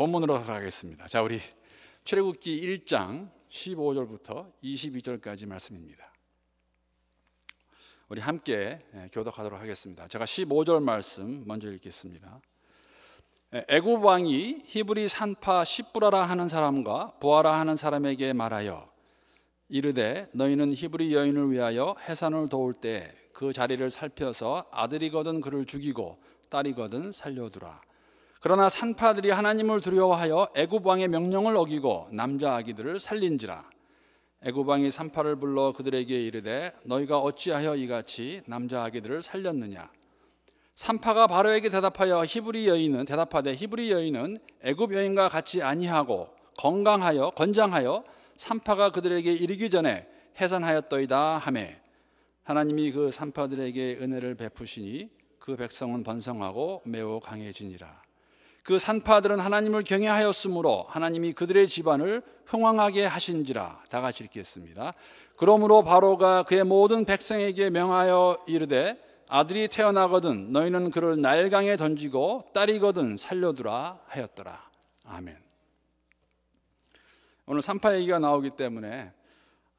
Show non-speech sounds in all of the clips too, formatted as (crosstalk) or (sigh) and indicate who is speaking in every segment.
Speaker 1: 본문으로 가겠습니다 자, 우리 출애굽기 1장 15절부터 22절까지 말씀입니다. 우리 함께 예, 교독하도록 하겠습니다. 제가 15절 말씀 먼저 읽겠습니다. 예, 애굽 왕이 히브리 산파 시브라라 하는 사람과 부하라 하는 사람에게 말하여 이르되 너희는 히브리 여인을 위하여 해산을 도울 때 그 자리를 살펴서 아들이거든 그를 죽이고 딸이거든 살려두라 그러나 산파들이 하나님을 두려워하여 애굽 왕의 명령을 어기고 남자 아기들을 살린지라 애굽 왕이 산파를 불러 그들에게 이르되 너희가 어찌하여 이같이 남자 아기들을 살렸느냐 산파가 바로에게 대답하여 히브리 여인은 대답하되 히브리 여인은 애굽 여인과 같이 아니하고 건강하여 건장하여 산파가 그들에게 이르기 전에 해산하였더이다 하매 하나님이 그 산파들에게 은혜를 베푸시니 그 백성은 번성하고 매우 강해지니라 그 산파들은 하나님을 경외하였으므로 하나님이 그들의 집안을 흥왕하게 하신지라 다 같이 읽겠습니다. 그러므로 바로가 그의 모든 백성에게 명하여 이르되 아들이 태어나거든 너희는 그를 날강에 던지고 딸이거든 살려두라 하였더라. 아멘. 오늘 산파 얘기가 나오기 때문에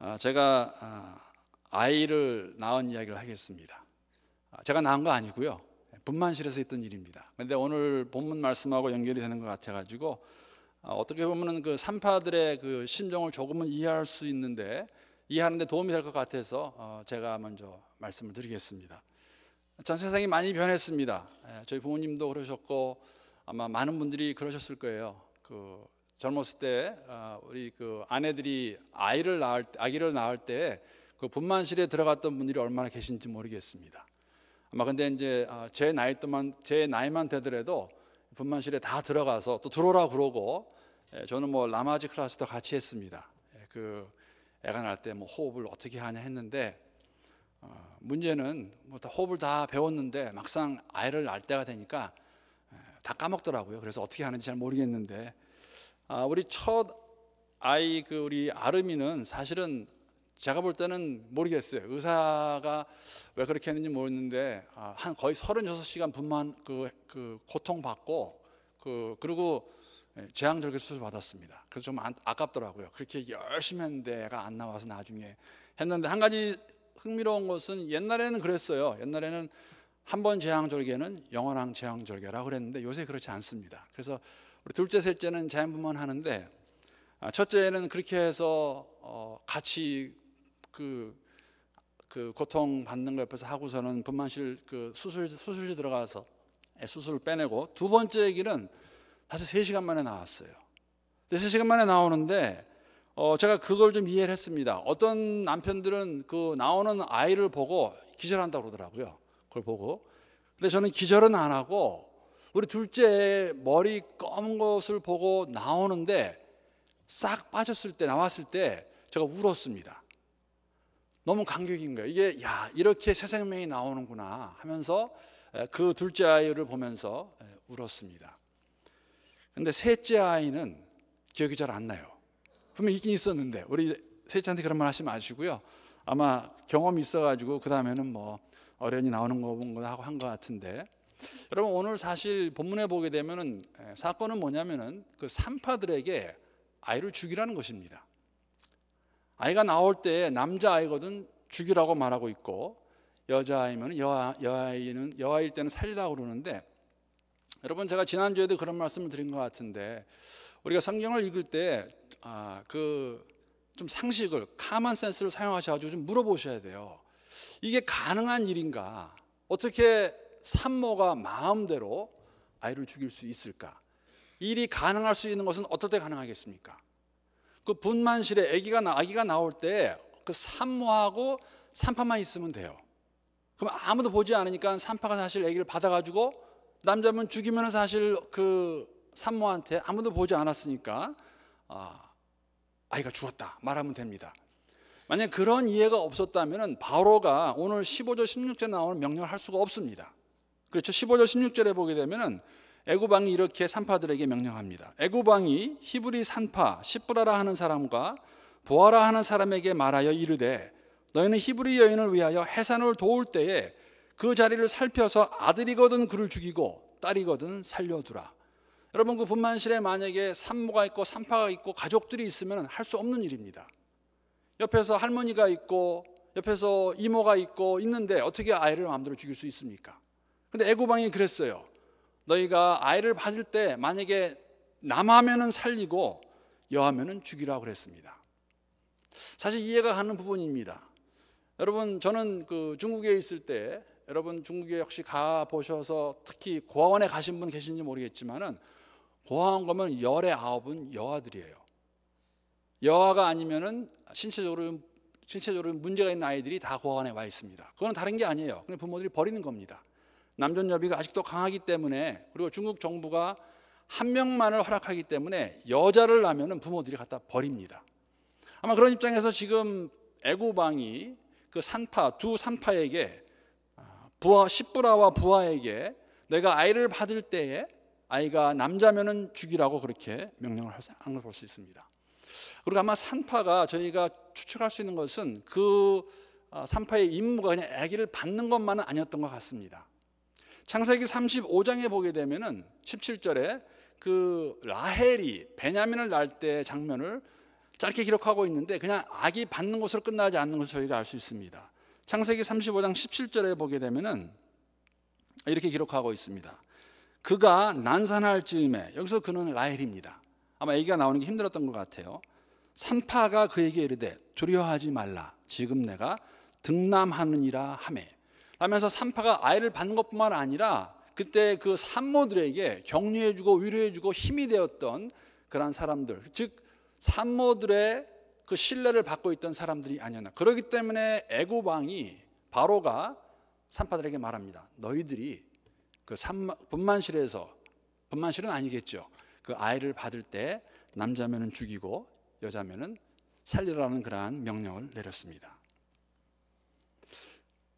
Speaker 1: 아, 제가 아, 아이를 낳은 이야기를 하겠습니다. 아, 제가 낳은 거 아니고요. 분만실에서 있던 일입니다. 근데 오늘 본문 말씀하고 연결이 되는 것 같아가지고 아, 어떻게 보면은 그 산파들의 그 심정을 조금은 이해할 수 있는데 이해하는데 도움이 될 것 같아서 어, 제가 먼저 말씀을 드리겠습니다. 전 세상이 많이 변했습니다. 예, 저희 부모님도 그러셨고 아마 많은 분들이 그러셨을 거예요. 그 젊었을 때 어, 우리 그 아내들이 아이를 낳을 아기를 낳을 때 그 분만실에 들어갔던 분들이 얼마나 계신지 모르겠습니다. 아마 근데 이제 아, 제 나이 때만 제 나이만 되더라도 분만실에 다 들어가서 또 들어오라 그러고 예, 저는 뭐 라마지 클라스도 같이 했습니다. 예, 그 애가 날 때 뭐 호흡을 어떻게 하냐 했는데 어, 문제는 뭐 다 호흡을 다 배웠는데 막상 아이를 낳을 때가 되니까 예, 다 까먹더라고요. 그래서 어떻게 하는지 잘 모르겠는데 아, 우리 첫 아이 그 우리 아름이는 사실은 제가 볼 때는 모르겠어요. 의사가 왜 그렇게 했는지 모르는데 아, 한 거의 36시간 분만 그, 그 고통받고 그 그리고 예, 재앙절개 수술 받았습니다. 그래서 좀 아깝더라고요. 그렇게 열심히 했는데가 안 나와서 나중에 했는데 한 가지 흥미로운 것은 옛날에는 그랬어요. 옛날에는 한 번 재앙절개는 영원한 재앙절개라고 그랬는데 요새 그렇지 않습니다. 그래서 우리 둘째 셋째는 자연분만 하는데 아, 첫째는 그렇게 해서 어, 같이 그, 그 고통 받는 거 옆에서 하고서는 분만실 그 수술 수술실 들어가서 예, 수술을 빼내고 두 번째 얘기는 사실 세 시간 만에 나왔어요. 세 시간 만에 나오는데 어 제가 그걸 좀 이해를 했습니다. 어떤 남편들은 그 나오는 아이를 보고 기절한다고 그러더라고요. 그걸 보고. 근데 저는 기절은 안 하고 우리 둘째 머리 검은 것을 보고 나오는데 싹 빠졌을 때 나왔을 때 제가 울었습니다. 너무 감격인 거예요. 이게 야 이렇게 새 생명이 나오는구나 하면서 그 둘째 아이를 보면서 울었습니다. 근데 셋째 아이는 기억이 잘 안 나요. 분명 있긴 있었는데 우리 셋째한테 그런 말 하시면 시고요 아마 경험이 있어가지고 그 다음에는 뭐 어련히 나오는 거 본거 하고 한것 같은데 여러분 오늘 사실 본문에 보게 되면은 사건은 뭐냐면은 그 산파들에게 아이를 죽이라는 것입니다. 아이가 나올 때 남자아이거든 죽이라고 말하고 있고 여자아이면 여아, 여아이는 여아일 때는 살리라고 그러는데 여러분 제가 지난주에도 그런 말씀을 드린 것 같은데 우리가 성경을 읽을 때 아, 그 좀 상식을 카만 센스를 사용하셔가지고 좀 물어보셔야 돼요. 이게 가능한 일인가? 어떻게 산모가 마음대로 아이를 죽일 수 있을까? 일이 가능할 수 있는 것은 어떻게 가능하겠습니까? 그 분만실에 아기가 나 아기가 나올 때 그 산모하고 산파만 있으면 돼요. 그럼 아무도 보지 않으니까 산파가 사실 아기를 받아가지고 남자면 죽이면 사실 그 산모한테 아무도 보지 않았으니까 아, 아이가 죽었다 말하면 됩니다. 만약 그런 이해가 없었다면 바로가 오늘 15절 16절에 나오는 명령을 할 수가 없습니다. 그렇죠. 15절 16절에 보게 되면은 애굽 왕이 이렇게 산파들에게 명령합니다. 애굽 왕이 히브리 산파 시브라라 하는 사람과 보아라 하는 사람에게 말하여 이르되 너희는 히브리 여인을 위하여 해산을 도울 때에 그 자리를 살펴서 아들이거든 그를 죽이고 딸이거든 살려두라. 여러분 그 분만실에 만약에 산모가 있고 산파가 있고 가족들이 있으면 할 수 없는 일입니다. 옆에서 할머니가 있고 옆에서 이모가 있고 있는데 어떻게 아이를 마음대로 죽일 수 있습니까? 근데 애고방이 그랬어요. 너희가 아이를 받을 때 만약에 남하면은 살리고 여하면은 죽이라 그랬습니다. 사실 이해가 가는 부분입니다. 여러분 저는 그 중국에 있을 때 여러분 중국에 혹시 가 보셔서 특히 고아원에 가신 분 계신지 모르겠지만은 고아원 가면 열의 아홉은 여아들이에요. 여아가 아니면은 신체적으로 신체적으로 문제가 있는 아이들이 다 고아원에 와 있습니다. 그건 다른 게 아니에요. 그냥 부모들이 버리는 겁니다. 남존여비가 아직도 강하기 때문에 그리고 중국 정부가 한 명만을 허락하기 때문에 여자를 낳으면 부모들이 갖다 버립니다. 아마 그런 입장에서 지금 애고방이 그 산파 두 산파에게 아, 부하 십부라와 부하에게 내가 아이를 받을 때에 아이가 남자면은 죽이라고 그렇게 명령을 한걸볼수 있습니다. 그리고 아마 산파가 저희가 추측할 수 있는 것은 그 아, 산파의 임무가 그냥 아기를 받는 것만은 아니었던 것 같습니다. 창세기 35장에 보게 되면은 17절에 그 라헬이 베냐민을 낳을 때 장면을 짧게 기록하고 있는데 그냥 악이 받는 것으로 끝나지 않는 것을 저희가 알 수 있습니다. 창세기 35장 17절에 보게 되면은 이렇게 기록하고 있습니다. 그가 난산할 즈음에 여기서 그는 라헬입니다. 아마 얘기가 나오는 게 힘들었던 것 같아요. 산파가 그에게 이르되 두려워하지 말라. 지금 내가 등남하느니라 하매. 하면서 산파가 아이를 받는 것뿐만 아니라 그때 그 산모들에게 격려해주고 위로해주고 힘이 되었던 그러한 사람들, 즉 산모들의 그 신뢰를 받고 있던 사람들이 아니었나. 그렇기 때문에 애고방이 바로가 산파들에게 말합니다. 너희들이 그 산마, 분만실에서 분만실은 아니겠죠. 그 아이를 받을 때 남자면은 죽이고 여자면은 살리라는 그러한 명령을 내렸습니다.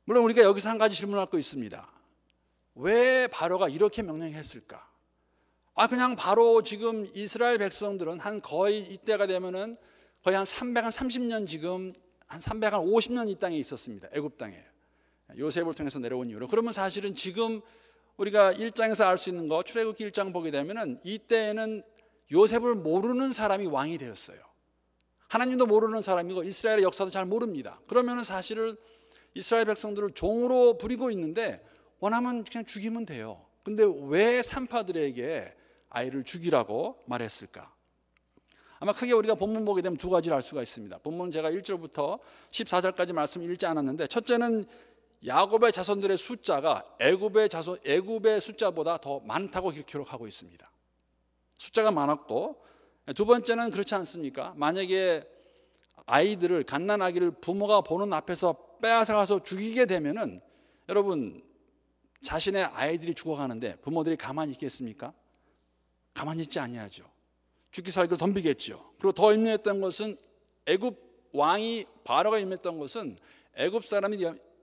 Speaker 1: 물론 우리가 여기서 한 가지 질문할 거 있습니다. 왜 바로가 이렇게 명령했을까? 아, 그냥 바로 지금 이스라엘 백성들은 한 거의 이때가 되면은 거의 한 300, 한 30년 지금 한 300, 한 50년 이 땅에 있었습니다. 애굽 땅에. 요셉을 통해서 내려온 이후로. 그러면 사실은 지금 우리가 1장에서 알 수 있는 거 출애굽기 1장 보게 되면은 이때에는 요셉을 모르는 사람이 왕이 되었어요. 하나님도 모르는 사람이고 이스라엘의 역사도 잘 모릅니다. 그러면은 사실은 이스라엘 백성들을 종으로 부리고 있는데 원하면 그냥 죽이면 돼요. 근데 왜 산파들에게 아이를 죽이라고 말했을까? 아마 크게 우리가 본문 보게 되면 두 가지를 알 수가 있습니다. 본문 제가 1절부터 14절까지 말씀 읽지 않았는데 첫째는 야곱의 자손들의 숫자가 애굽의 자손 애굽의 숫자보다 더 많다고 기록하고 있습니다. 숫자가 많았고 두 번째는 그렇지 않습니까? 만약에 아이들을 갓난 아기를 부모가 보는 앞에서 빼앗아가서 죽이게 되면은 여러분 자신의 아이들이 죽어가는데 부모들이 가만히 있겠습니까? 가만히 있지 아니하죠. 죽기 살기로 덤비겠죠. 그리고 더 임했던 것은 애굽 왕이 바로가 임했던 것은 애굽 사람이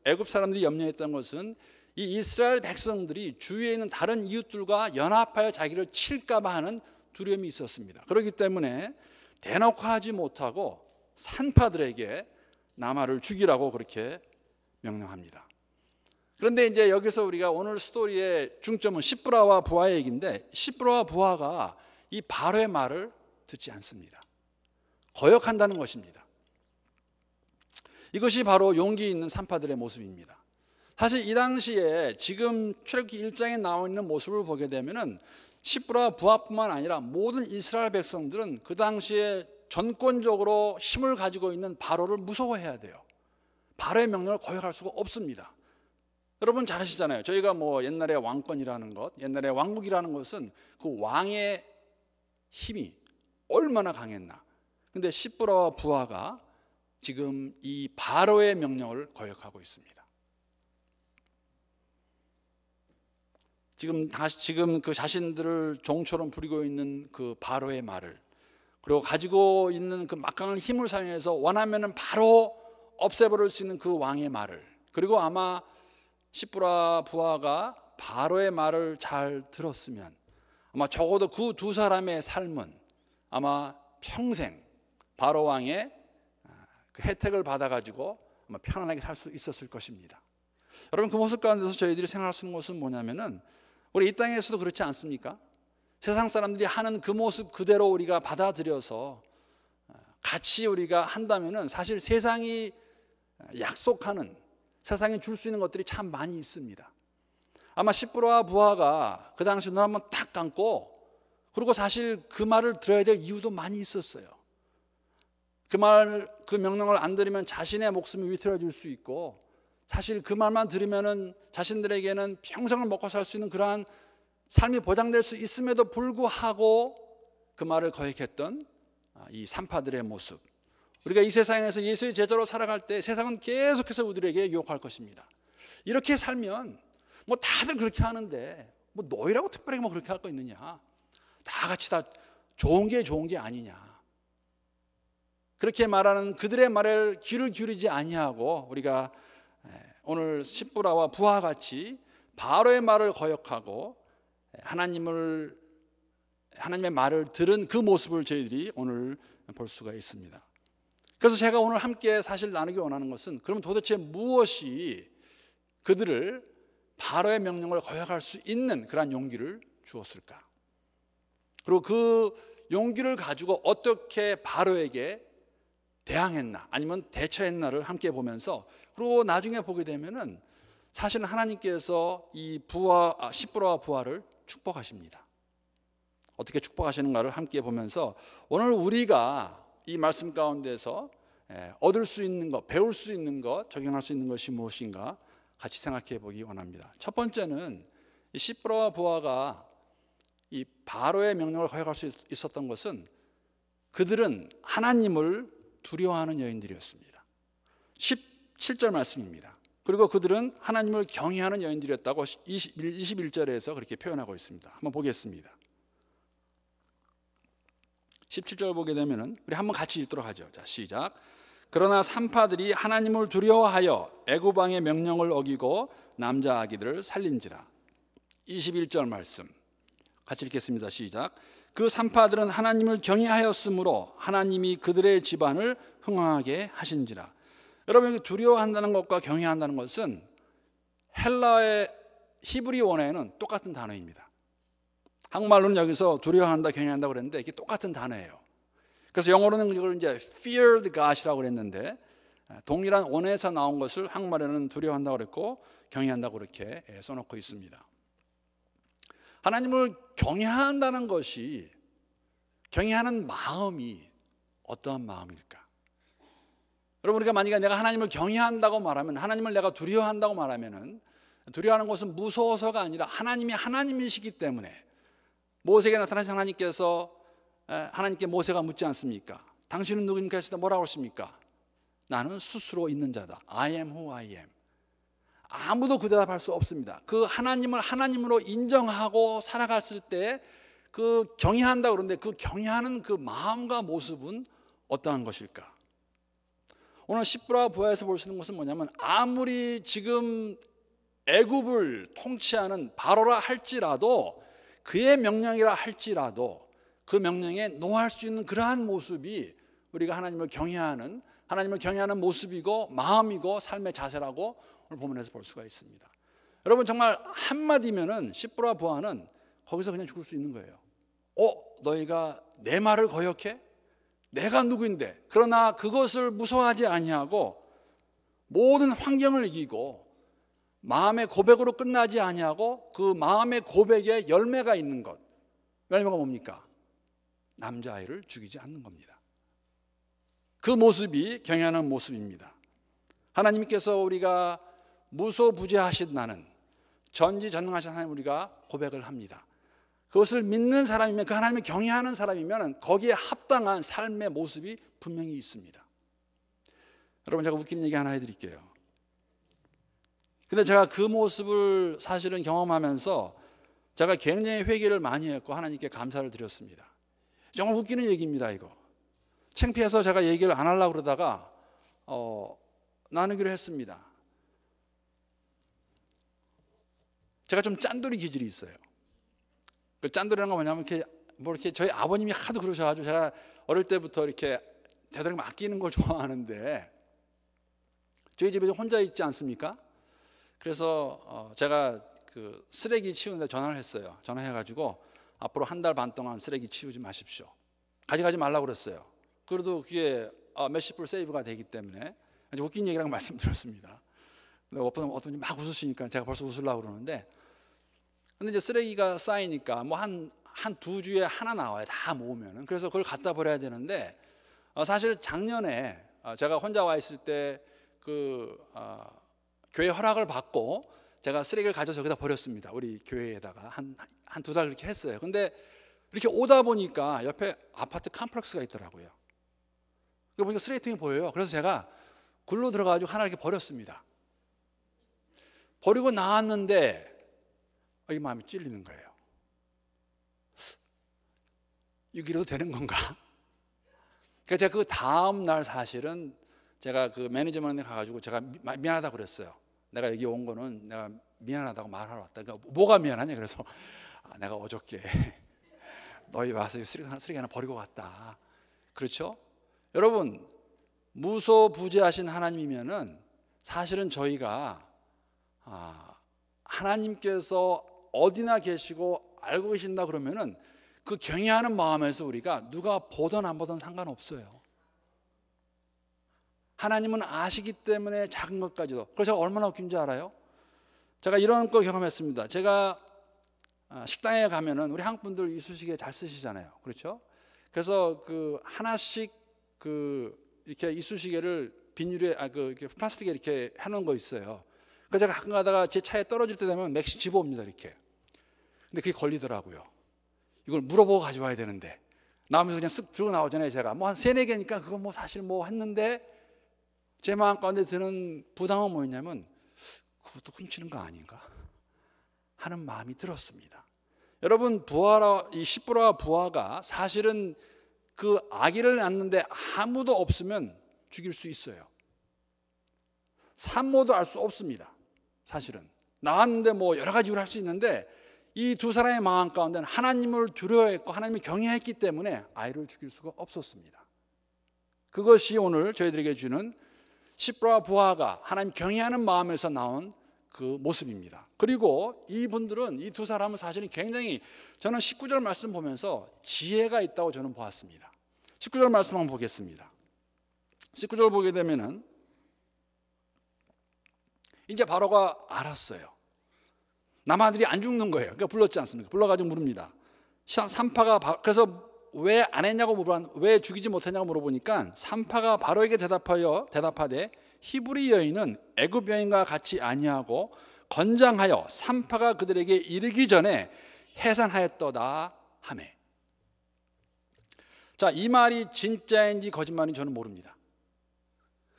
Speaker 1: 애굽 사람들이 염려했던 것은 이 이스라엘 백성들이 주위에 있는 다른 이웃들과 연합하여 자기를 칠까봐 하는 두려움이 있었습니다. 그렇기 때문에 대놓고 하지 못하고 산파들에게 남아를 죽이라고 그렇게 명령합니다. 그런데 이제 여기서 우리가 오늘 스토리의 중점은 시브라와 부하 얘기인데 시브라와 부하가 이 발의 말을 듣지 않습니다. 거역한다는 것입니다. 이것이 바로 용기 있는 산파들의 모습입니다. 사실 이 당시에 지금 출애굽기 1장에 나와 있는 모습을 보게 되면은 시브라 부하뿐만 아니라 모든 이스라엘 백성들은 그 당시에 전권적으로 힘을 가지고 있는 바로를 무서워해야 돼요. 바로의 명령을 거역할 수가 없습니다. 여러분 잘 아시잖아요. 저희가 뭐 옛날에 왕권이라는 것, 옛날에 왕국이라는 것은 그 왕의 힘이 얼마나 강했나. 근데 시브라와 부하가 지금 이 바로의 명령을 거역하고 있습니다. 지금 다시 지금 그 자신들을 종처럼 부리고 있는 그 바로의 말을 그리고 가지고 있는 그 막강한 힘을 사용해서 원하면은 바로 없애버릴 수 있는 그 왕의 말을 그리고 아마 시브라 부하가 바로의 말을 잘 들었으면 아마 적어도 그 두 사람의 삶은 아마 평생 바로 왕의 아, 그 혜택을 받아가지고 아마 편안하게 살 수 있었을 것입니다. 여러분 그 모습 가운데서 저희들이 생각할 수 있는 것은 뭐냐면은 우리 이 땅에서도 그렇지 않습니까? 세상 사람들이 하는 그 모습 그대로 우리가 받아들여서 어, 같이 우리가 한다면 사실 세상이 약속하는 세상이 줄 수 있는 것들이 참 많이 있습니다. 아마 시브로와 부하가 그 당시 눈 한번 딱 감고 그리고 사실 그 말을 들어야 될 이유도 많이 있었어요. 그 말, 그 명령을 안 들으면 자신의 목숨이 위태로워질 수 있고 사실 그 말만 들으면 자신들에게는 평생을 먹고 살 수 있는 그러한 삶이 보장될 수 있음에도 불구하고 그 말을 거역했던 아, 이 산파들의 모습. 우리가 이 세상에서 예수의 제자로 살아갈 때 세상은 계속해서 우리에게 유혹할 것입니다. 이렇게 살면 뭐 다들 그렇게 하는데 뭐 너희라고 특별히 뭐 그렇게 할 거 있느냐. 다 같이 다 좋은 게 좋은 게 아니냐. 그렇게 말하는 그들의 말을 귀를 기울이지 아니하고 우리가 오늘 십부라와 부하 같이 바로의 말을 거역하고 하나님을 하나님의 말을 들은 그 모습을 저희들이 오늘 볼 수가 있습니다. 그래서 제가 오늘 함께 사실 나누기 원하는 것은 그럼 도대체 무엇이 그들을 바로의 명령을 거역할 수 있는 그러한 용기를 주었을까? 그리고 그 용기를 가지고 어떻게 바로에게 대항했나 아니면 대처했나를 함께 보면서 그리고 나중에 보게 되면은 사실 하나님께서 이 부와 아, 십부와 부하를 축복하십니다. 어떻게 축복하시는가를 함께 보면서 오늘 우리가 이 말씀 가운데서 예, 얻을 수 있는 것, 배울 수 있는 것, 적용할 수 있는 것이 무엇인가 같이 생각해 보기 원합니다. 첫 번째는 시프라와 부하가 이 바로의 명령을 거역할 수 있었던 것은 그들은 하나님을 두려워하는 여인들이었습니다. 17절 말씀입니다. 그리고 그들은 하나님을 경외하는 여인들이었다고 21절에서 그렇게 표현하고 있습니다. 한번 보겠습니다. 17절 보게 되면은 우리 한번 같이 읽도록 하죠. 자, 시작. 그러나 산파들이 하나님을 두려워하여 애굽왕의 명령을 어기고 남자 아기들을 살린지라. 21절 말씀. 같이 읽겠습니다. 시작. 그 산파들은 하나님을 경외하였으므로 하나님이 그들의 집안을 흥황하게 하신지라. 여러분 두려워한다는 것과 경외한다는 것은 헬라의 히브리원어에는 똑같은 단어입니다. 한국말로는 여기서 두려워한다, 경외한다 그랬는데 이게 똑같은 단어예요. 그래서 영어로는 이걸 이제 feared God이라고 그랬는데 아, 동일한 원어에서 나온 것을 한국말에는 두려워한다 그랬고 경외한다 그렇게 예, 써놓고 있습니다. 하나님을 경외한다는 것이 경외하는 마음이 어떠한 마음일까? 여러분 우리가 만약에 내가 하나님을 경외한다고 말하면 하나님을 내가 두려워한다고 말하면은 두려워하는 것은 무서워서가 아니라 하나님이 하나님이시기 때문에 모세에게 나타나신 하나님께서 하나님께 모세가 묻지 않습니까? 당신은 누구입니까? 했을 때 뭐라고 하십니까? 나는 스스로 있는 자다. I am who I am. 아무도 그 대답할 수 없습니다. 그 하나님을 하나님으로 인정하고 살아갔을 때 그 경외한다 그러는데 그 경외하는 그 마음과 모습은 어떠한 것일까? 오늘 십부라 부하에서 볼 수 있는 것은 뭐냐면 아무리 지금 애굽을 통치하는 바로라 할지라도 그의 명령이라 할지라도 그 명령에 노할 수 있는 그러한 모습이 우리가 하나님을 경외하는 하나님을 경외하는 모습이고 마음이고 삶의 자세라고 오늘 본문에서 볼 수가 있습니다. 여러분 정말 한마디면은 십부라 부하는 거기서 그냥 죽을 수 있는 거예요. 어, 너희가 내 말을 거역해? 내가 누구인데 그러나 그것을 무서워하지 아니하고 모든 환경을 이기고 마음의 고백으로 끝나지 아니하고 그 마음의 고백에 열매가 있는 것 열매가 뭡니까? 남자아이를 죽이지 않는 겁니다 그 모습이 경연한 모습입니다 하나님께서 우리가 무소부재하신 나는 전지전능하신 하나님 우리가 고백을 합니다 그것을 믿는 사람이면 그 하나님을 경외하는 사람이면 거기에 합당한 삶의 모습이 분명히 있습니다. 여러분 제가 웃기 얘기 하나 해드릴게요. 근데 제가 그 모습을 사실은 경험하면서 제가 굉장히 회개를 많이 했고 하나님께 감사를 드렸습니다. 정말 웃기는 얘기입니다 이거. 창피해서 제가 얘기를 안 하려고 그러다가 어, 나누기로 했습니다. 제가 좀 짠돌이 기질이 있어요. 그 짠돌이라는 건 뭐냐면 이렇게 뭐 이렇게 저희 아버님이 하도 그러셔가지고 제가 어릴 때부터 이렇게 되도록 맡기는걸 (laughs) 좋아하는데 저희 집에 혼자 있지 않습니까? 그래서 어, 제가 그 쓰레기 치우는데 전화를 했어요. 전화해가지고 앞으로 한 달 반 동안 쓰레기 치우지 마십시오. 가져가지 말라고 그랬어요. 그래도 그게 몇십 어, 불 세이브가 되기 때문에 웃긴 얘기라고 (laughs) 말씀드렸습니다. 어떤 어떤 막 웃으시니까 제가 벌써 웃으려고 그러는데 근데 이제 쓰레기가 쌓이니까 뭐 한한 두 주에 하나 나와요. 다 모으면은. 그래서 그걸 갖다 버려야 되는데 어, 사실 작년에 어, 제가 혼자 와 있을 때그 어, 교회 허락을 받고 제가 쓰레기를 가져서 여기다 버렸습니다. 우리 교회에다가 한 한 두달이렇게 했어요. 근데 이렇게 오다 보니까 옆에 아파트 컴플렉스가 있더라고요. 그 보니까 쓰레기통이 보여요. 그래서 제가 굴로 들어가지고 하나 이렇게 버렸습니다. 버리고 나왔는데 이 마음이 찔리는 거예요. 이기라도 되는 건가? 그러니까 제가 그 다음 날 사실은 제가 그 매니저먼트에 가가지고 제가 미, 미안하다 그랬어요. 내가 여기 온 거는 내가 미안하다고 말하러 왔다. 그러니까 뭐가 미안하냐? 그래서 (laughs) 아, 내가 어저께 (laughs) 너희 와서 쓰레기 하나, 쓰레기 하나 버리고 왔다. 그렇죠? 여러분, 무소부재하신 하나님이면은 사실은 저희가 아, 하나님께서 어디나 계시고 알고 계신다 그러면은 그 경외하는 마음에서 우리가 누가 보든 안 보든 상관없어요. 하나님은 아시기 때문에 작은 것까지도. 그래서 제가 얼마나 웃긴줄 알아요? 제가 이런 거 경험했습니다. 제가 아, 식당에 가면은 우리 한국 분들 이쑤시개 잘 쓰시잖아요. 그렇죠? 그래서 그 하나씩 그 이렇게 이쑤시개를 비닐에 아 그 플라스틱에 이렇게 해놓은 거 있어요. 그래서 제가 가끔 가다가 제 차에 떨어질 때 되면 맥시 집어옵니다 이렇게. 근데 그게 걸리더라고요. 이걸 물어보고 가져와야 되는데. 나오면서 그냥 쓱 들고 나오잖아요, 제가. 뭐 한 세네 개니까 그건 뭐 사실 뭐 했는데 제 마음 가운데 드는 부담은 뭐였냐면 그것도 훔치는 거 아닌가 하는 마음이 들었습니다. 여러분, 부하라, 이 십부라와 부하가 사실은 그 아기를 낳는데 아무도 없으면 죽일 수 있어요. 산모도 알 수 없습니다. 사실은. 나왔는데 뭐 여러 가지 이유할수 있는데 이두 사람의 마음 가운데는 하나님을 두려워했고 하나님을 경외했기 때문에 아이를 죽일 수가 없었습니다. 그것이 오늘 저희들에게 주는 십라 부하가 하나님 경외하는 마음에서 나온 그 모습입니다. 그리고 이분들은 이 두 사람은 사실은 굉장히 저는 19절 말씀 보면서 지혜가 있다고 저는 보았습니다. 19절 말씀 한번 보겠습니다. 19절 보게 되면은 이제 바로가 알았어요. 남아들이 안 죽는 거예요. 그러니까 불렀지 않습니까? 불러가지고 물습니다. 삼파가 그래서 왜 안 했냐고 물어왜 죽이지 못했냐고 물어보니까 삼파가 바로에게 대답하여 대답하되 히브리 여인은 애굽 여인과 같이 아니하고 건장하여 삼파가 그들에게 이르기 전에 해산하였더다 하매. 자, 이 말이 진짜인지 거짓말인지 저는 모릅니다.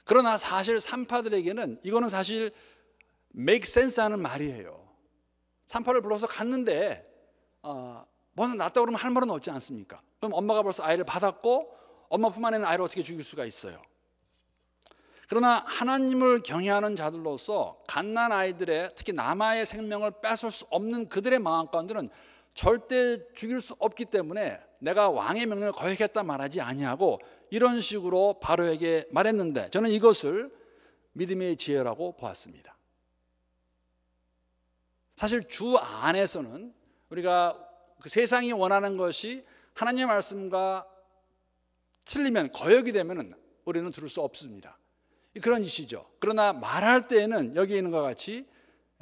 Speaker 1: 그러나 사실 삼파들에게는 이거는 사실 make sense 하는 말이에요. 산파를 불러서 갔는데 어, 너는 낫다 그러면 할 말은 없지 않습니까? 그럼 엄마가 벌써 아이를 받았고 엄마 품 안에는 아이를 어떻게 죽일 수가 있어요? 그러나 하나님을 경외하는 자들로서 갓난 아이들의 특히 남아의 생명을 뺏을 수 없는 그들의 마음 가운데는 절대 죽일 수 없기 때문에 내가 왕의 명령을 거역했다 말하지 아니하고 이런 식으로 바로에게 말했는데 저는 이것을 믿음의 지혜라고 보았습니다. 사실 주 안에서는 우리가 그 세상이 원하는 것이 하나님의 말씀과 틀리면 거역이 되면 우리는 들을 수 없습니다. 그런 이시죠. 그러나 말할 때에는 여기 있는 것 같이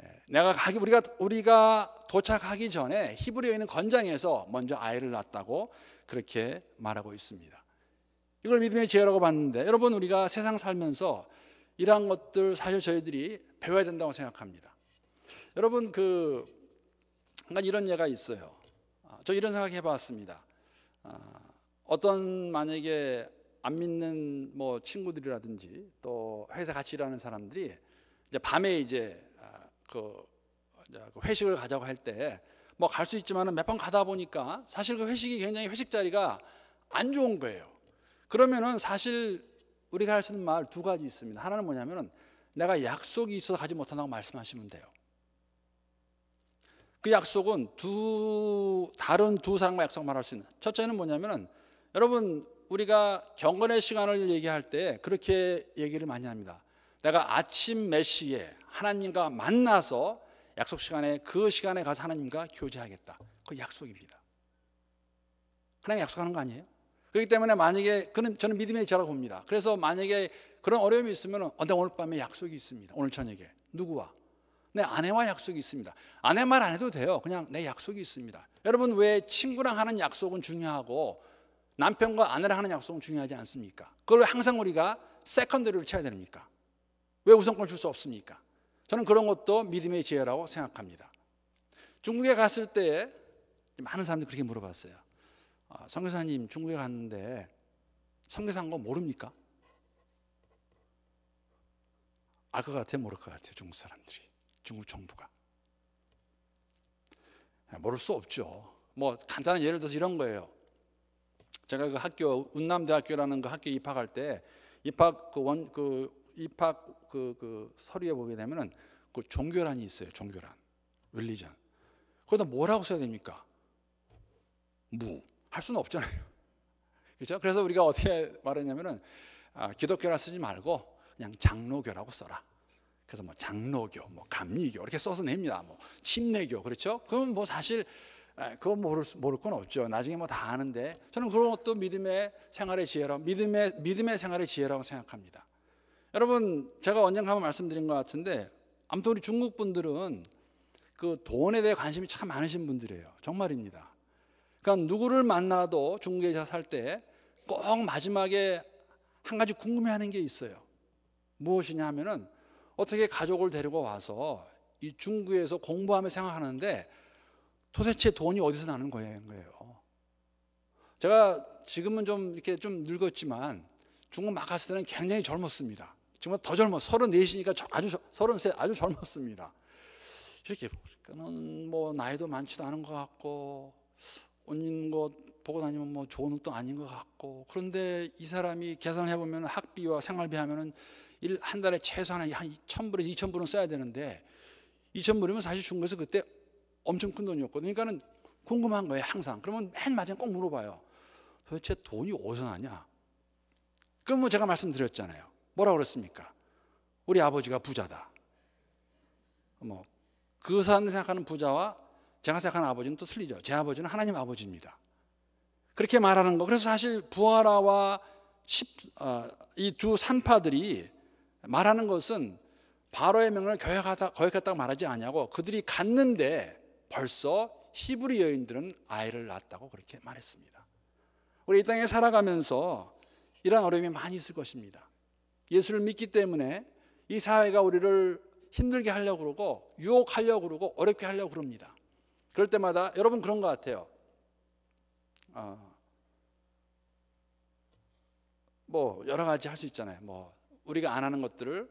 Speaker 1: 예, 내가 가기 우리가 우리가 도착하기 전에 히브리어 있는 건장에서 먼저 아이를 낳았다고 그렇게 말하고 있습니다. 이걸 믿음의 지혜라고 봤는데 여러분 우리가 세상 살면서 이러한 것들 사실 저희들이 배워야 된다고 생각합니다. 여러분 그 그러니까 이런 예가 있어요. 아, 저 이런 생각 해봤습니다. 아, 어떤 만약에 안 믿는 뭐 친구들이라든지 또 회사 같이 일하는 사람들이 이제 밤에 이제 아, 그, 그 회식을 가자고 할 때 뭐 갈 수 있지만은 몇 번 가다 보니까 사실 그 회식이 굉장히 회식 자리가 안 좋은 거예요. 그러면은 사실 우리가 할 수 있는 말 두 가지 있습니다. 하나는 뭐냐면은 내가 약속이 있어서 가지 못한다고 말씀하시면 돼요. 그 약속은 두 다른 두 사람과 약속만 할수 있는. 첫째는 뭐냐면은 여러분 우리가 경건의 시간을 얘기할 때 그렇게 얘기를 많이 합니다. 내가 아침 몇 시에 하나님과 만나서 약속 시간에 그 시간에 가서 하나님과 교제하겠다. 그 약속입니다. 하나님 약속하는 거 아니에요? 그렇기 때문에 만약에 그는 저는 믿음의 자라고 봅니다. 그래서 만약에 그런 어려움이 있으면 은 어, 내 오늘 밤에 약속이 있습니다. 오늘 저녁에 누구와 내 아내와 약속이 있습니다. 아내 말 안 해도 돼요. 그냥 내 약속이 있습니다. 여러분 왜 친구랑 하는 약속은 중요하고 남편과 아내랑 하는 약속은 중요하지 않습니까? 그걸 항상 우리가 세컨드리로 쳐야 됩니까? 왜 우선권 줄수 없습니까? 저는 그런 것도 믿음의 지혜라고 생각합니다. 중국에 갔을 때 많은 사람들이 그렇게 물어봤어요. 성교사님 아, 중국에 갔는데 성교사인 거 모릅니까? 알 것 같아요, 모를 것 같아요, 중국 사람들이. 중국 정부가. 예, 모를 수 없죠. 뭐 간단한 예를 들어서 이런 거예요. 제가 그 학교 운남대학교라는 그 학교 입학할 때 입학 그 원그 그 입학 그그 그 서류에 보게 되면은 그 종교란이 있어요. 종교란. 윌리전. 거기다 뭐라고 써야 됩니까? 무. 할 수는 없잖아요. (laughs) 그렇죠? 그래서 우리가 어떻게 말했냐면은 아, 기독교라 쓰지 말고 그냥 장로교라고 써라. 그래서 뭐 장로교, 뭐 감리교 이렇게 써서 냅니다. 뭐 침례교 그렇죠? 그럼 뭐 사실 그건 모를, 모를 건 없죠. 나중에 뭐 다 아는데 저는 그런 것도 믿음의 생활의 지혜라 믿음의 믿음의 생활의 지혜라고 생각합니다. 여러분 제가 언젠가 한번 말씀드린 것 같은데 아무튼 우리 중국 분들은 그 돈에 대해 관심이 참 많으신 분들이에요. 정말입니다. 그러니까 누구를 만나도 중국에서 살 때 꼭 마지막에 한 가지 궁금해하는 게 있어요. 무엇이냐 하면은 어떻게 가족을 데리고 와서 이 중구에서 공부하며 생각하는데 도대체 돈이 어디서 나는 거예요? 제가 지금은 좀 이렇게 좀 늙었지만 중국 막 갔을 때는 굉장히 젊었습니다. 지금은 더 젊어. 34시니까 아주 33 아주 젊었습니다. 이렇게 보니까는 뭐 나이도 많지도 않은 것 같고 온인 것 보고 다니면 뭐 좋은 옷도 아닌 것 같고 그런데 이 사람이 계산해 보면 학비와 생활비 하면은 일한 달에 최소한 한 1000불에서 2000불은 써야 되는데 2000불이면 사실 중국에서 그때 엄청 큰 돈이었거든요. 그러니까는 궁금한 거예요, 항상. 그러면 맨 마지막 에꼭 물어봐요. 도대체 돈이 어디서 나냐? 그럼 뭐 제가 말씀드렸잖아요. 뭐라 그랬습니까? 우리 아버지가 부자다. 뭐, 그사람 생각하는 부자와 제가 생각하는 아버지는 또 틀리죠. 제 아버지는 하나님 아버지입니다. 그렇게 말하는 거. 그래서 사실 부하라와 아, 이두 산파들이 말하는 것은 바로의 명을 거역하다, 거역했다고 말하지 않냐고 그들이 갔는데 벌써 히브리 여인들은 아이를 낳았다고 그렇게 말했습니다. 우리 이 땅에 살아가면서 이러 어려움이 많이 있을 것입니다. 예수를 믿기 때문에 이 사회가 우리를 힘들게 하려고 그러고 유혹하려고 그러고 어렵게 하려고 그럽니다. 그럴 때마다 여러분 그런 것 같아요. 어, 뭐 여러 가지 할 수 있잖아요. 뭐 우리가 안 하는 것들을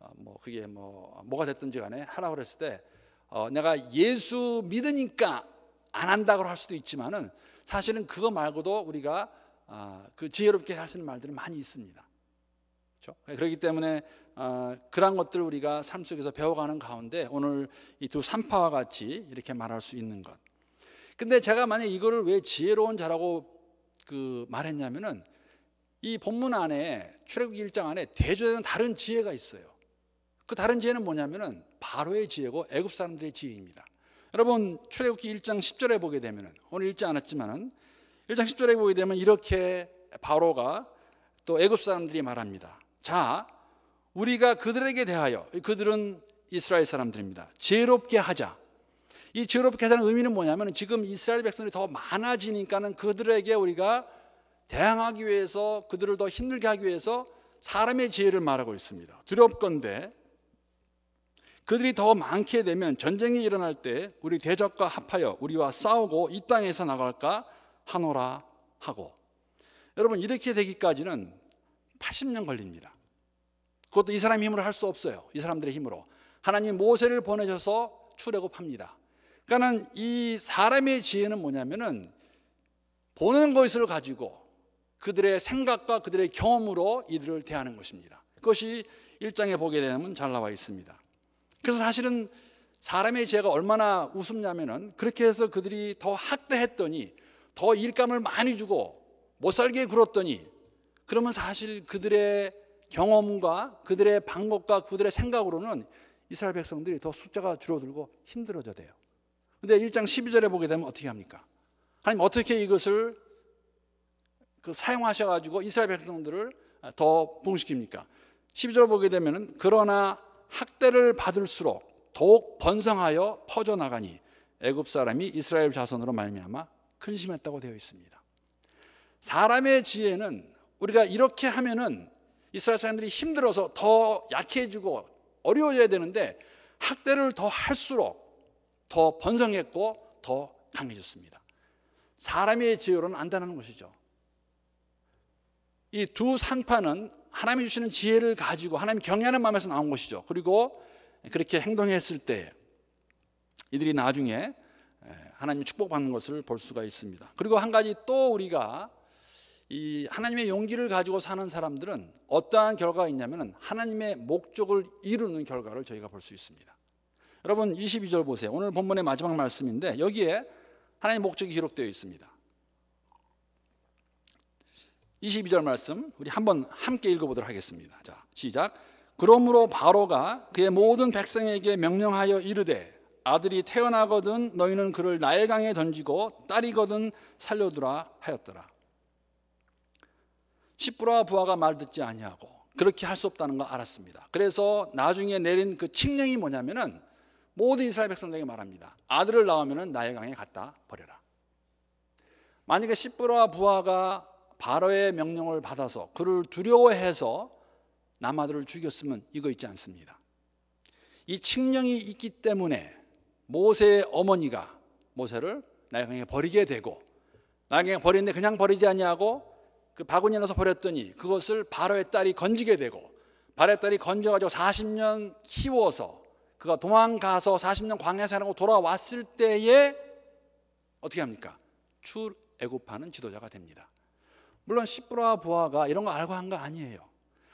Speaker 1: 어, 뭐 그게 뭐 뭐가 됐든지 간에 하라고 그랬을 때 어, 내가 예수 믿으니까 안 한다고 할 수도 있지만은 사실은 그거 말고도 우리가 어, 그 지혜롭게 할 수 있는 말들이 많이 있습니다. 그렇죠? 그렇기 때문에 어, 그런 것들 을 우리가 삶 속에서 배워가는 가운데 오늘 이 두 산파와 같이 이렇게 말할 수 있는 것. 근데 제가 만약 이거를 왜 지혜로운 자라고 그 말했냐면은 이 본문 안에 출애굽기 1장 안에 대조되는 다른 지혜가 있어요. 그 다른 지혜는 뭐냐면은 바로의 지혜고 애굽 사람들의 지혜입니다. 여러분 출애굽기 1장 10절에 보게 되면은 오늘 읽지 않았지만은 1장 10절에 보게 되면 이렇게 바로가 또 애굽 사람들이 말합니다. 자, 우리가 그들에게 대하여 그들은 이스라엘 사람들입니다. 지혜롭게 하자. 이 지혜롭게 하자는 의미는 뭐냐면 지금 이스라엘 백성이 더 많아지니까는 그들에게 우리가 대항하기 위해서 그들을 더 힘들게 하기 위해서 사람의 지혜를 말하고 있습니다. 두렵건데 그들이 더 많게 되면 전쟁이 일어날 때 우리 대적과 합하여 우리와 싸우고 이 땅에서 나갈까 하노라 하고 여러분 이렇게 되기까지는 80년 걸립니다. 그것도 이 사람 힘으로 할 수 없어요. 이 사람들의 힘으로 하나님 모세를 보내셔서 출애굽합니다. 그러니까는 이 사람의 지혜는 뭐냐면은 보는 것을 가지고 그들의 생각과 그들의 경험으로 이들을 대하는 것입니다. 그것이 1장에 보게 되면 잘 나와 있습니다. 그래서 사실은 사람의 죄가 얼마나 우습냐면은 그렇게 해서 그들이 더 학대했더니 더 일감을 많이 주고 못 살게 굴었더니 그러면 사실 그들의 경험과 그들의 방법과 그들의 생각으로는 이스라엘 백성들이 더 숫자가 줄어들고 힘들어져 돼요. 근데 1장 12절에 보게 되면 어떻게 합니까? 하나님 어떻게 이것을 그 사용하셔가지고 이스라엘 백성들을 더 부흥시킵니까? 12절 보게 되면은 그러나 학대를 받을수록 더욱 번성하여 퍼져나가니 애굽 사람이 이스라엘 자손으로 말미암아 근심했다고 되어 있습니다. 사람의 지혜는 우리가 이렇게 하면은 이스라엘 사람들이 힘들어서 더 약해지고 어려워져야 되는데 학대를 더 할수록 더 번성했고 더 강해졌습니다. 사람의 지혜로는 안다는 것이죠. 이두 상파는 하나님이 주시는 지혜를 가지고 하나님 경외하는 마음에서 나온 것이죠. 그리고 그렇게 행동했을 때 이들이 나중에 하나님 축복받는 것을 볼 수가 있습니다. 그리고 한 가지 또 우리가 이 하나님의 용기를 가지고 사는 사람들은 어떠한 결과가 있냐면 하나님의 목적을 이루는 결과를 저희가 볼 수 있습니다. 여러분 22절 보세요. 오늘 본문의 마지막 말씀인데 여기에 하나님의 목적이 기록되어 있습니다. 22절 말씀 우리 한번 함께 읽어보도록 하겠습니다. 자, 시작. 그러므로 바로가 그의 모든 백성에게 명령하여 이르되 아들이 태어나거든 너희는 그를 나일강에 던지고 딸이거든 살려두라 하였더라. 시부라 와 부하가 말 듣지 아니하고 그렇게 할 수 없다는 거 알았습니다. 그래서 나중에 내린 그 칙령이 뭐냐면은 모든 이스라엘 백성들에게 말합니다. 아들을 낳으면 나일강에 갖다 버려라. 만약에 시부라 와 부하가 바로의 명령을 받아서 그를 두려워해서 남아들을 죽였으면 이거 있지 않습니다. 이 칙령이 있기 때문에 모세의 어머니가 모세를 나경에 버리게 되고 나경에 버리는데 그냥 버리지 아니하고 그 바구니에 넣어서 버렸더니 그것을 바로의 딸이 건지게 되고 바로의 딸이 건져가지고 40년 키워서 그가 도망가서 40년 광야 생활하고 돌아왔을 때에 어떻게 합니까? 출애굽하는 지도자가 됩니다. 물론 십부와 부하가 이런 거 알고 한 거 아니에요.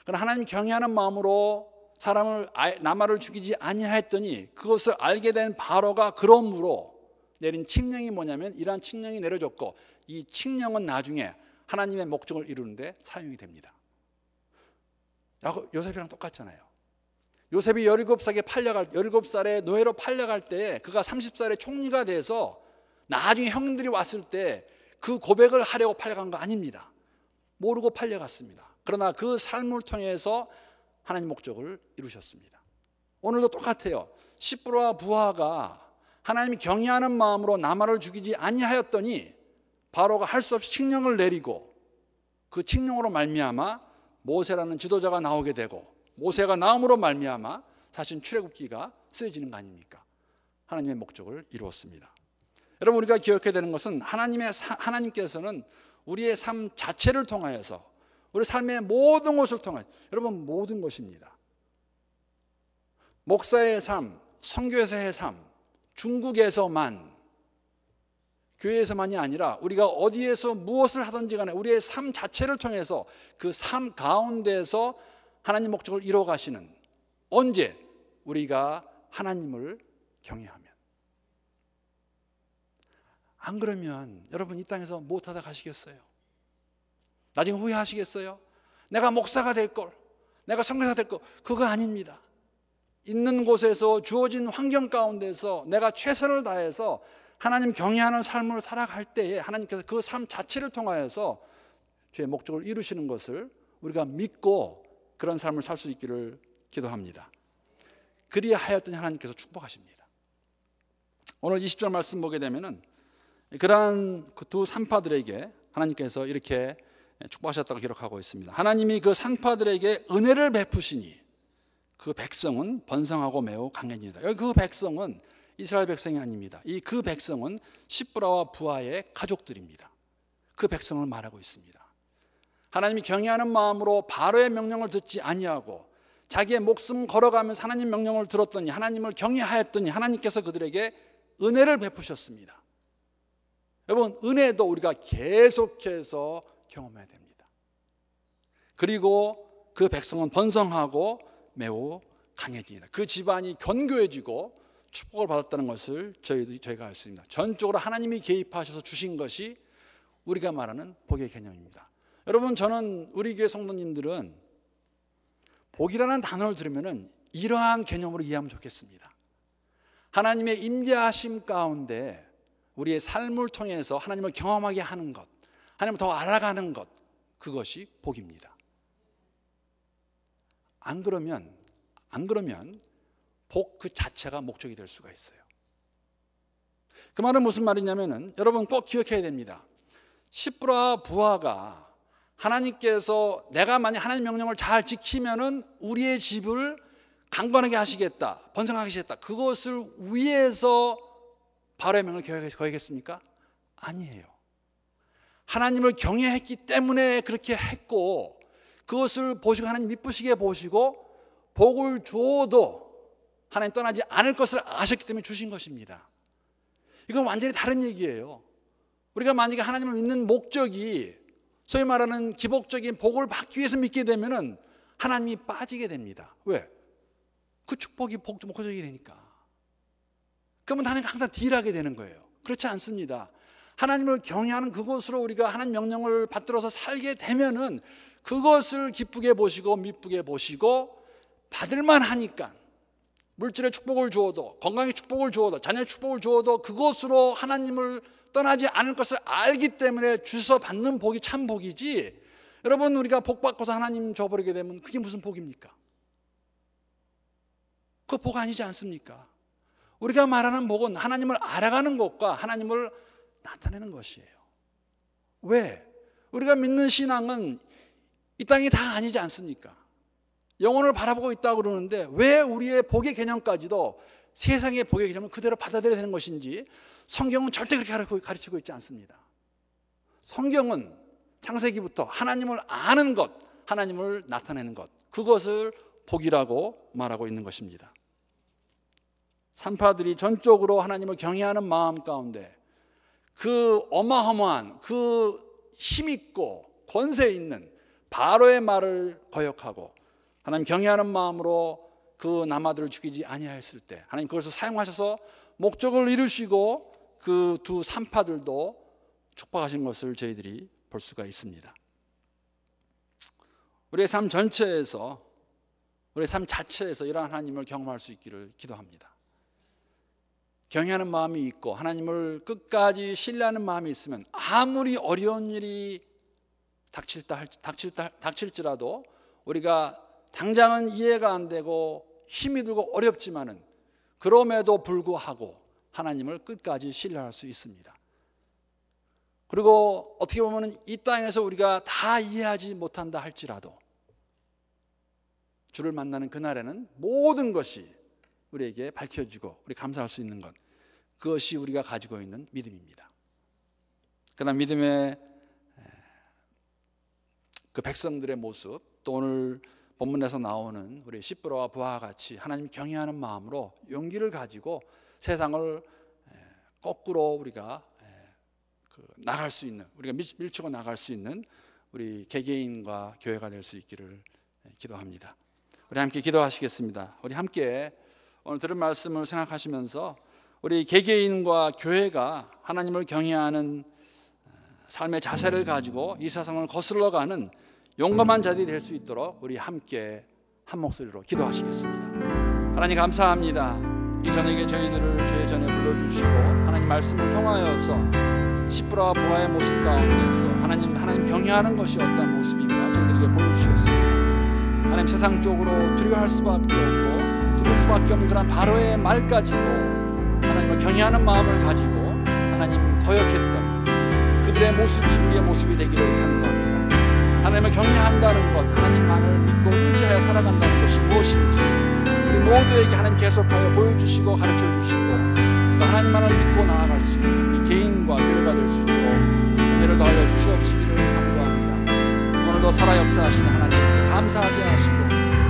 Speaker 1: 그러나 하나님 경외하는 마음으로 사람을 아, 남아를 죽이지 아니하였더니 그것을 알게 된 바로가 그러므로 내린 칙령이 뭐냐면 이러한 칙령이 내려졌고 이 칙령은 나중에 하나님의 목적을 이루는데 사용이 됩니다. 요셉이랑 똑같잖아요. 요셉이 17살에 팔려갈 17살에 노예로 팔려갈 때 그가 30살에 총리가 돼서 나중에 형들이 왔을 때 그 고백을 하려고 팔려간 거 아닙니다. 모르고 팔려갔습니다. 그러나 그 삶을 통해서 하나님 목적을 이루셨습니다. 오늘도 똑같아요. 10%와 부하가 하나님이 경외하는 마음으로 남아를 죽이지 아니하였더니 바로가 할 수 없이 칙령을 내리고 그 칙령으로 말미암아 모세라는 지도자가 나오게 되고 모세가 나옴으로 말미암아 사실 출애굽기가 쓰여지는 거 아닙니까? 하나님의 목적을 이루었습니다. 여러분 우리가 기억해야 되는 것은 하나님의 하나님께서는 우리의 삶 자체를 통하여서 우리 삶의 모든 것을 통하여 여러분 모든 것입니다. 목사의 삶, 선교사의 삶, 중국에서만 교회에서만이 아니라 우리가 어디에서 무엇을 하든지 간에 우리의 삶 자체를 통해서 그 삶 가운데서 하나님 목적을 이뤄 가시는 언제 우리가 하나님을 경외합니다. 안 그러면 여러분 이 땅에서 못하다 가시겠어요? 나중에 후회하시겠어요? 내가 목사가 될 걸, 내가 성교사 될 걸, 그거 아닙니다. 있는 곳에서 주어진 환경 가운데서 내가 최선을 다해서 하나님 경외하는 삶을 살아갈 때에 하나님께서 그 삶 자체를 통하여서 주의 목적을 이루시는 것을 우리가 믿고 그런 삶을 살 수 있기를 기도합니다. 그리하였더니 하나님께서 축복하십니다. 오늘 20절 말씀 보게 되면은 그러한 그 두 산파들에게 하나님께서 이렇게 축복하셨다고 기록하고 있습니다. 하나님이 그 산파들에게 은혜를 베푸시니 그 백성은 번성하고 매우 강해니라 여기 그 백성은 이스라엘 백성이 아닙니다. 이 그 백성은 십브라와 부하의 가족들입니다. 그 백성을 말하고 있습니다. 하나님이 경외하는 마음으로 바로의 명령을 듣지 아니하고 자기의 목숨 걸어가면서 하나님 명령을 들었더니 하나님을 경외하였더니 하나님께서 그들에게 은혜를 베푸셨습니다. 여러분, 은혜도 우리가 계속해서 경험해야 됩니다. 그리고 그 백성은 번성하고 매우 강해집니다. 그 집안이 견고해지고 축복을 받았다는 것을 저희도 저희가 알 수 있습니다. 전적으로 하나님이 개입하셔서 주신 것이 우리가 말하는 복의 개념입니다. 여러분 저는 우리 교회 성도님들은 복이라는 단어를 들으면은 이러한 개념으로 이해하면 좋겠습니다. 하나님의 임재하심 가운데 우리의 삶을 통해서 하나님을 경험하게 하는 것, 하나님을 더 알아가는 것, 그것이 복입니다. 안 그러면, 안 그러면 복 그 자체가 목적이 될 수가 있어요. 그 말은 무슨 말이냐면은 여러분 꼭 기억해야 됩니다. 십부라 부하가 하나님께서 내가 만약 하나님 명령을 잘 지키면은 우리의 집을 강건하게 하시겠다, 번성 하시겠다. 그것을 위해서 바로의 명을 거야겠습니까? 아니에요. 하나님을 경외했기 때문에 그렇게 했고 그것을 보시고 하나님 이쁘시게 보시고 복을 주어도 하나님 떠나지 않을 것을 아셨기 때문에 주신 것입니다. 이건 완전히 다른 얘기예요. 우리가 만약에 하나님을 믿는 목적이 소위 말하는 기복적인 복을 받기 위해서 믿게 되면은 하나님이 빠지게 됩니다. 왜? 그 축복이 복목적이 되니까. 그러면 나는 항상 딜하게 되는 거예요. 그렇지 않습니다. 하나님을 경외하는 그곳으로 우리가 하나님 명령을 받들어서 살게 되면은 그것을 기쁘게 보시고 미쁘게 보시고 받을만 하니까 물질의 축복을 주어도 건강의 축복을 주어도 자녀의 축복을 주어도 그곳으로 하나님을 떠나지 않을 것을 알기 때문에 주서 받는 복이 참 복이지 여러분 우리가 복 받고서 하나님 줘버리게 되면 그게 무슨 복입니까? 그 복 아니지 않습니까? 우리가 말하는 복은 하나님을 알아가는 것과 하나님을 나타내는 것이에요. 왜? 우리가 믿는 신앙은 이 땅이 다 아니지 않습니까? 영혼을 바라보고 있다고 그러는데 왜 우리의 복의 개념까지도 세상의 복의 개념을 그대로 받아들여야 되는 것인지 성경은 절대 그렇게 가르치고 있지 않습니다. 성경은 창세기부터 하나님을 아는 것, 하나님을 나타내는 것, 그것을 복이라고 말하고 있는 것입니다. 산파들이 전적으로 하나님을 경외하는 마음 가운데 그 어마어마한 그 힘있고 권세 있는 바로의 말을 거역하고 하나님 경외하는 마음으로 그 남아들을 죽이지 아니하였을 때 하나님 그것을 사용하셔서 목적을 이루시고 그 두 산파들도 축복하신 것을 저희들이 볼 수가 있습니다. 우리의 삶 전체에서 우리의 삶 자체에서 이러한 하나님을 경험할 수 있기를 기도합니다. 경외하는 마음이 있고 하나님을 끝까지 신뢰하는 마음이 있으면 아무리 어려운 일이 닥칠다, 닥칠다, 닥칠지라도 우리가 당장은 이해가 안 되고 힘이 들고 어렵지만은 그럼에도 불구하고 하나님을 끝까지 신뢰할 수 있습니다. 그리고 어떻게 보면 이 땅에서 우리가 다 이해하지 못한다 할지라도 주를 만나는 그날에는 모든 것이 우리에게 밝혀지고 우리 감사할 수 있는 것. 그것이 우리가 가지고 있는 믿음입니다. 그러나 믿음의 그 백성들의 모습 또 오늘 본문에서 나오는 우리 시브라와 부하 같이 하나님 경외하는 마음으로 용기를 가지고 세상을 거꾸로 우리가 그 나갈 수 있는 우리가 밀치고 나갈 수 있는 우리 개개인과 교회가 될 수 있기를 기도합니다. 우리 함께 기도하시겠습니다. 우리 함께 오늘 들은 말씀을 생각하시면서 우리 개개인과 교회가 하나님을 경외하는 어, 삶의 자세를 가지고 이 세상을 거슬러 가는 용감한 자들이 될 수 있도록 우리 함께 한 목소리로 기도하시겠습니다. 하나님 감사합니다. 이 저녁에 저희들을 죄 전에 불러주시고 하나님 말씀을 통하여서 십부라 부하의 모습 가운데서 하나님 하나님 경외하는 것이 어떤 모습인가 저희들에게 보여주셨습니다. 하나님 세상 쪽으로 두려워할 수밖에 없고 두려울 수밖에 없는 그런 바로의 말까지도 하나님을 경외하는 마음을 가지고 하나님 거역했던 그들의 모습이 우리의 모습이 되기를 간구합니다. 하나님을 경외한다는 것, 하나님만을 믿고 의지하여 살아간다는 것이 무엇인지 우리 모두에게 하나님 계속하여 보여주시고 가르쳐 주시고 또 하나님만을 믿고 나아갈 수 있는 우리 개인과 교회가 될 수 있도록 은혜를 더하여 주시옵시기를 간구합니다. 오늘도 살아 역사하시는 하나님께 감사하게 하시고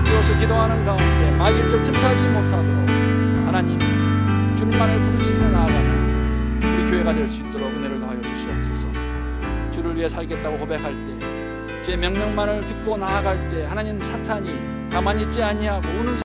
Speaker 1: 그것을 기도하는 가운데 말일절 틈타지 못하도록 하나님 주님만을 부르짖으며 나아가는 우리 교회가 될 수 있도록 은혜를 더하여 주시옵소서. 주를 위해 살겠다고 고백할 때, 주의 명령만을 듣고 나아갈 때, 하나님 사탄이 가만히 있지 아니하고 우는